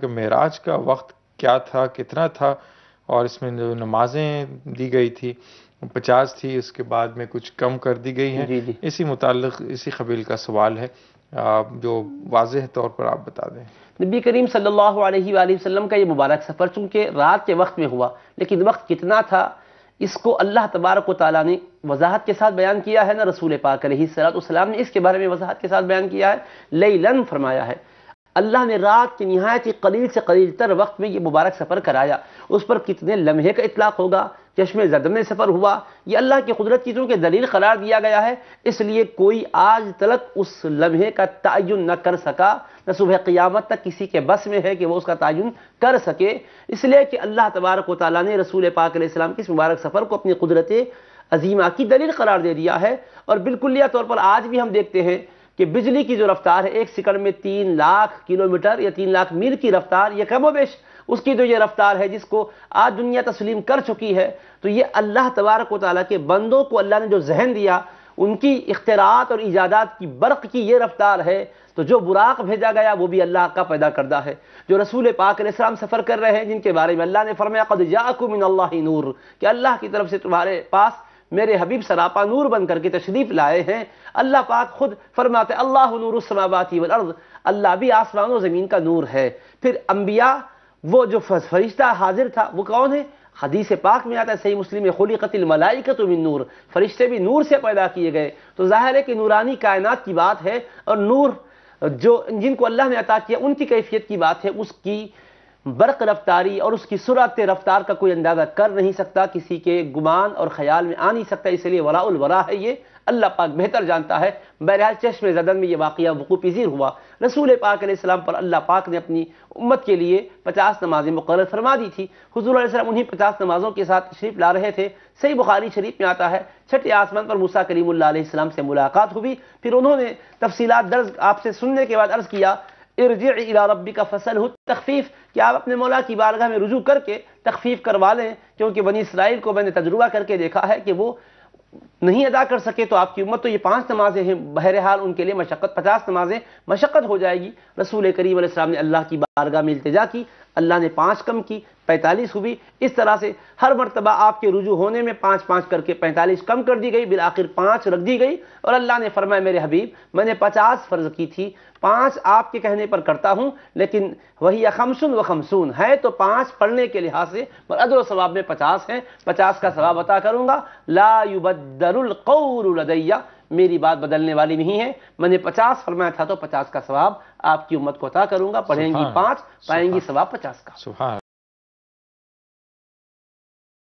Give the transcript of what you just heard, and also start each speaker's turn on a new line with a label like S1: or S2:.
S1: कि मेराज का वक्त क्या था कितना था और इसमें जो नमाजें दी गई थी पचास थी उसके बाद में कुछ कम कर दी गई हैं इसी मुतल इसी कबील का सवाल है आप जो वाज तौर पर आप बता दें नबी करीम सल्लल्लाहु अलैहि वसल्लम का ये मुबारक सफ़र चूंकि रात के वक्त में हुआ लेकिन वक्त कितना था इसको अल्लाह तबारक ताली ने वजाहत के साथ बयान किया है ना रसूल पाकर सलाम ने इसके बारे में वजाहत के साथ बयान किया है लई फरमाया है अल्लाह ने रात के नहायत ही कलील से कलील तर वक्त में ये मुबारक सफ़र कराया उस पर कितने लम्हे का इतलाक़ होगा चश्मे जद में सफ़र हुआ ये अल्लाह की कुदरत चीज़ों के दलील करार दिया गया है इसलिए कोई आज तक उस लम्हे का तयन न कर सका न सुबह क़ियामत तक किसी के बस में है कि वह उसका तयन कर सके इसलिए कि अल्लाह तबारक वाली ने रसूल पाक के इस मुबारक सफ़र को अपनी कुदरत अजीमा की दलील करार दे दिया है और बिल्कुल तौर पर आज भी हम देखते हैं कि बिजली की जो रफ्तार है एक सेकंड में तीन लाख किलोमीटर या तीन लाख मील की रफ्तार यह बेश उसकी जो ये रफ्तार है जिसको आज दुनिया तस्लीम कर चुकी है तो ये अल्लाह तबारक वाली के बंदों को अल्लाह ने जो जहन दिया उनकी इख्तरात और ईजादात की बर्क़ की ये रफ्तार है तो जो बुराक भेजा गया वो भी अल्लाह का पैदा करदा है जो रसूल पाक इस्लाम सफ़र कर रहे हैं जिनके बारे में अल्लाह ने फरमाया कद याकुमिन नूर कि अल्लाह की तरफ से तुम्हारे पास मेरे हबीब सरापा नूर बन करके तशरीफ लाए हैं अल्लाह पाक खुद फरमाते अल्लाह नूर नूरसमाबाती वर्द अल्लाह भी आसमान और ज़मीन का नूर है फिर अम्बिया वो जो फरिश्ता हाजिर था वो कौन है हदीस पाक में आता है सही मुस्लिम में खुली कतिल मलाई का तुम नूर फरिश्ते भी नूर से पैदा किए गए तो जाहिर है कि नूरानी कायनात की बात है और नूर जो जिनको अल्लाह ने अता किया उनकी कैफियत की बात है उसकी बर्क रफ्तारी और उसकी सुरत रफ्तार का कोई अंदाज़ा कर नहीं सकता किसी के गुमान और ख्याल में आ नहीं सकता इसलिए वरा वला है ये अल्लाह पाक बेहतर जानता है बहरहाल चश्म जदन में ये वाकया वकू पजीर हुआ रसूल पाक इस्लाम पर अल्लाह पाक ने अपनी उम्मत के लिए पचास नमाजें मुकर फरमा दी थी हजूर सलाम उन्हीं पचास नमाजों के साथ शरीफ ला रहे थे सही बुखारी शरीफ में आता है छठे आसमान पर मूसा करीम से मुलाकात हुई फिर उन्होंने तफसीत दर्ज आपसे सुनने के बाद अर्ज़ किया इर्ज इला रबी का फसल हो तखफीफ कि आप अपने मौला की बारगाह में रुजू करके तखफीफ करवा लें क्योंकि बनी इसराइल को मैंने तजुर्बा करके देखा है कि वो नहीं अदा कर सके तो आपकी उम्मत तो ये पांच नमाजें हैं बहरहाल उनके लिए मशक्क़त पचास नमाजें मशक्क़त हो जाएगी रसूल करीब ने अल्लाह की बारगाह में इल्तजा की अल्लाह ने पांच कम की पैंतालीस हुई इस तरह से हर मरतबा आपके रुजू होने में पाँच पाँच करके पैंतालीस कम कर दी गई बिल आखिर पाँच रख दी गई और अल्लाह ने फरमाया मेरे हबीब मैंने पचास फ़र्ज की थी पाँच आपके कहने पर करता हूँ लेकिन वही अखमसुन व खमसून है तो पाँच पढ़ने के लिहाज से अदर सवाब में पचास हैं पचास का सवाब अता करूँगा लाबदरकौरदैया मेरी बात बदलने वाली नहीं है मैंने पचास फरमाया था तो पचास का सवाब आपकी उम्मत को अता करूँगा पढ़ेंगी पाँच पाएंगी सवाब पचास का